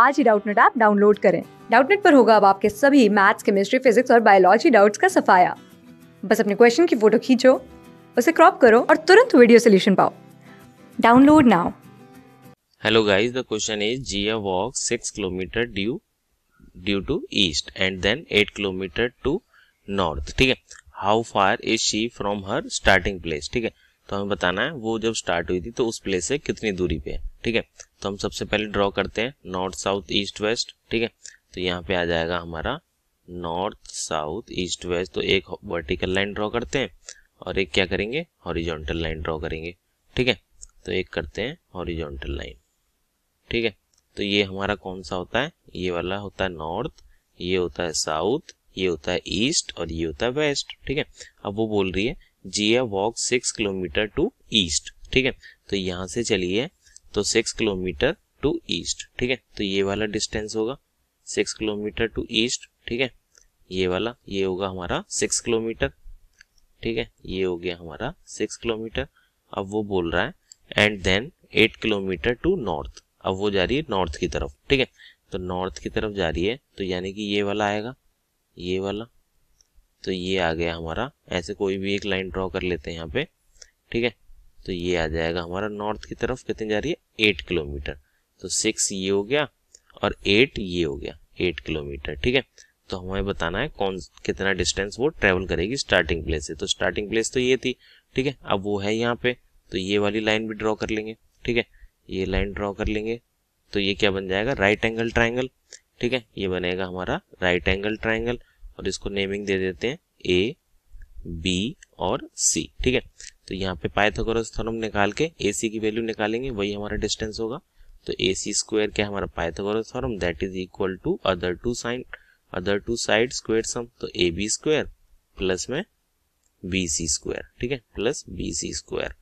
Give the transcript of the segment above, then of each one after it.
आज ही Doubtnut app download करें डाउटनेट पर होगा अब आपके सभी मैथ्स केमिस्ट्री फिजिक्स और बायोलॉजी डाउट्स का सफाया बस अपने क्वेश्चन की फोटो खींचो उसे क्रॉप करो और तुरंत वीडियो सोल्यूशन पाओ download now hello guys the question is Jia walk six kilometre due due to east and then eight kilometre to north ठीक है how far is she from her starting place ठीक है तो हमें बताना है वो जब स्टार्ट हुई थी तो उस प्लेस से कितनी दूरी पे है ठीक है तो हम सबसे पहले ड्रॉ करते हैं नॉर्थ साउथ ईस्ट वेस्ट ठीक है तो यहाँ पे आ जाएगा हमारा नॉर्थ साउथ ईस्ट वेस्ट तो एक वर्टिकल लाइन ड्रॉ करते हैं और एक क्या करेंगे हॉरिजॉन्टल लाइन ड्रॉ करेंगे ठीक है तो एक करते हैं हॉरिजॉन्टल लाइन ठीक है तो ये हमारा कौन सा होता है ये वाला होता है नॉर्थ ये होता है साउथ ये होता है ईस्ट और ये होता है वेस्ट ठीक है अब वो बोल रही है Jia walk six kilometre to east ठीक है तो यहाँ से चलिए तो सिक्स किलोमीटर टू ईस्ट ठीक है तो ये वाला डिस्टेंस होगा सिक्स किलोमीटर टू ईस्ट ठीक है ये वाला ये होगा हमारा सिक्स किलोमीटर ठीक है ये हो गया हमारा सिक्स किलोमीटर अब वो बोल रहा है and then eight kilometre to north अब वो जा रही है नॉर्थ की तरफ ठीक है तो नॉर्थ की तरफ जा रही है तो यानी कि ये वाला आएगा ये वाला तो ये आ गया हमारा ऐसे कोई भी एक लाइन ड्रॉ कर लेते हैं यहाँ पे ठीक है तो ये आ जाएगा हमारा नॉर्थ की तरफ कितनी जा रही है एट किलोमीटर तो सिक्स ये हो गया और एट ये हो गया एट किलोमीटर ठीक है तो हमें बताना है कौन कितना डिस्टेंस वो ट्रेवल करेगी स्टार्टिंग प्लेस से तो स्टार्टिंग प्लेस तो ये थी ठीक है अब वो है यहाँ पे तो ये वाली लाइन भी ड्रॉ कर लेंगे ठीक है ये लाइन ड्रॉ कर लेंगे तो ये क्या बन जाएगा राइट एंगल ट्राइंगल ठीक है ये बनेगा हमारा राइट एंगल ट्राइंगल और इसको नेमिंग दे देते हैं ए बी और सी ठीक है तो यहाँ पे पाइथागोरस थ्योरम निकाल के ए सी की वैल्यू निकालेंगे वही हमारा डिस्टेंस होगा तो ए सी स्क्वायर क्या हमारा Pythagoras theorem that is equal to other two side other two side square sum तो ए बी स्क्वायर प्लस में बी सी स्क्वायर ठीक है प्लस बी सी स्क्वायर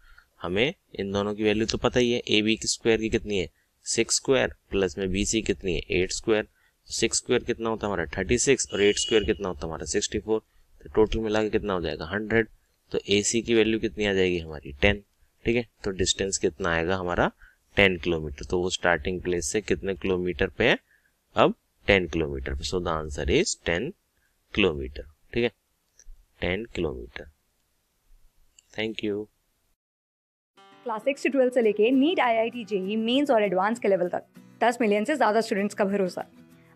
हमें इन दोनों की वैल्यू तो पता ही है ए बी की स्क्वायर की कितनी है सिक्स स्क्वायर प्लस में बी सी कितनी है एट स्क्वायर सिक्स स्क्वेयर कितना होता है हमारा थर्टी सिक्स और एट स्क्वेयर कितना होता है हमारा सिक्सटी फोर तो टोटल मिला के कितना हो जाएगा हंड्रेड तो ए सी की वैल्यू कितनी आ जाएगी हमारी टेन ठीक है तो डिस्टेंस कितना आएगा हमारा टेन किलोमीटर तो वो स्टार्टिंग प्लेस से कितने किलोमीटर पे है अब टेन किलोमीटर पे so the answer is ten kilometre ठीक है ten kilometre thank you class six से ट्वेल्थ से लेके NEET I I T JEE mains और एडवांस के लेवल तक दस मिलियन से ज्यादा स्टूडेंट्स का भरोसा